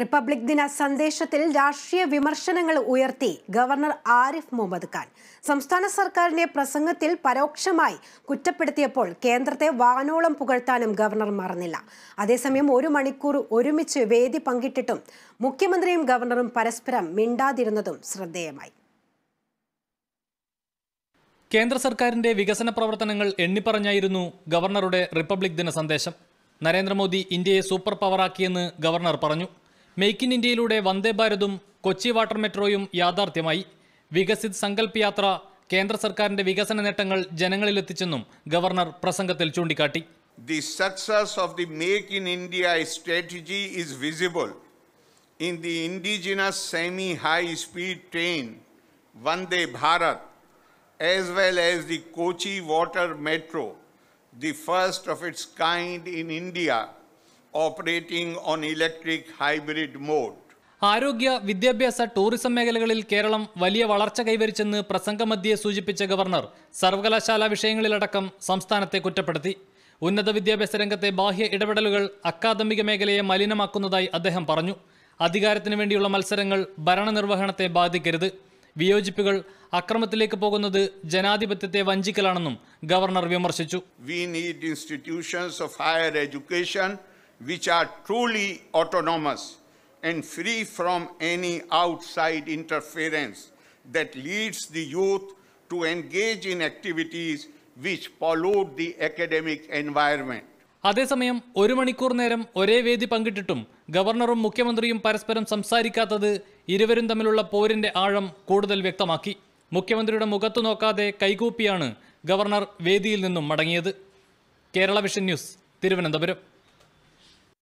Republic ദിന സന്ദേശത്തിൽ രാഷ്ട്രീയ വിമർശനങ്ങൾ ഉയർത്തി ഗവർണർ ആരിഫ് മുഹമ്മദ് ഖാൻ സംസ്ഥാന സർക്കാരിനെ പ്രസംഗത്തിൽ പരോക്ഷമായി കുറ്റപ്പെടുത്തിയപ്പോൾ കേന്ദ്രത്തെ വാനോളം പുകഴ്ത്താനും ഗവർണർ മറന്നില്ല അതേസമയം ഒരു മണിക്കൂർ ഒരുമിച്ച് വേദി പങ്കിട്ടിട്ടും മുഖ്യമന്ത്രിയും ഗവർണറും പരസ്പരം മിണ്ടാതിരുന്നതും ശ്രദ്ധേയമായി കേന്ദ്ര സർക്കാരിന്റെ വികസന പ്രവർത്തനങ്ങൾ എണ്ണിപ്പറഞ്ഞായിരുന്നു ഗവർണറുടെ റിപ്പബ്ലിക് ദിന സന്ദേശം നരേന്ദ്രമോദി ഇന്ത്യയെ സൂപ്പർ പവറാക്കിയെന്ന് ഗവർണർ പറഞ്ഞു make in ഇന്ത്യയിലൂടെ Vande ഭാരതും Kochi water മെട്രോയും യാഥാർത്ഥ്യമായി വികസിത് സങ്കല്പ് യാത്ര കേന്ദ്ര സർക്കാരിന്റെ വികസന നേട്ടങ്ങൾ ജനങ്ങളിൽ എത്തിച്ചെന്നും ഗവർണർ പ്രസംഗത്തിൽ ചൂണ്ടിക്കാട്ടി the success of the make in India strategy is visible in the indigenous semi high speed train Vande Bharat as well as the Kochi water metro the first of its kind in India operating on electric hybrid mode. ആരോഗ്യ വിദ്യാഭ്യാസ tourism മേഖലകളിൽ കേരളം വലിയ വളർച്ച കൈവരിച്ചെന്ന് പ്രസംഗമധ്യേ സൂചിപ്പിച്ച governor സർവകലാശാല വിഷയങ്ങളിലടക്കം സംസ്ഥാനത്തെ കുറ്റപ്പെടുത്തി ഉന്നത വിദ്യാഭ്യാസ രംഗത്തെ ബാഹ്യ ഇടപെടലുകൾ അക്കാദമിക മേഖലയെ മലിനമാക്കുന്നതായി അദ്ദേഹം പറഞ്ഞു അധികാരത്തിന് വേണ്ടിയുള്ള മത്സരങ്ങൾ ഭരണനിർവഹണത്തെ ബാധിക്കരുത് വിയോജിപ്പുകൾ അക്രമത്തിലേക്ക് പോകുന്നത് ജനാധിപത്യത്തെ വഞ്ചിക്കലാണെന്നും ഗവർണർ വിമർശിച്ചു we need institutions of higher education which are truly autonomous and free from any outside interference that leads the youth to engage in activities which pollute the academic environment. അതേസമയം ഒരു മണിക്കൂർ നേരം ഒരേ വേദി പങ്കിട്ടിട്ടും ഗവർണറും മുഖ്യമന്ത്രിയും പരസ്പരം സംസാരിക്കാത്തത് ഇരുവരും തമ്മിലുള്ള പോരിന്റെ ആഴം കൂടുതൽ വ്യക്തമാക്കി മുഖ്യമന്ത്രിയുടെ മുഖത്തു നോക്കാതെ കൈകൂപ്പിയാണ് ഗവർണർ വേദിയിൽ നിന്നും മടങ്ങിയത് കേരള വിഷൻ ന്യൂസ് തിരുവനന്തപുരം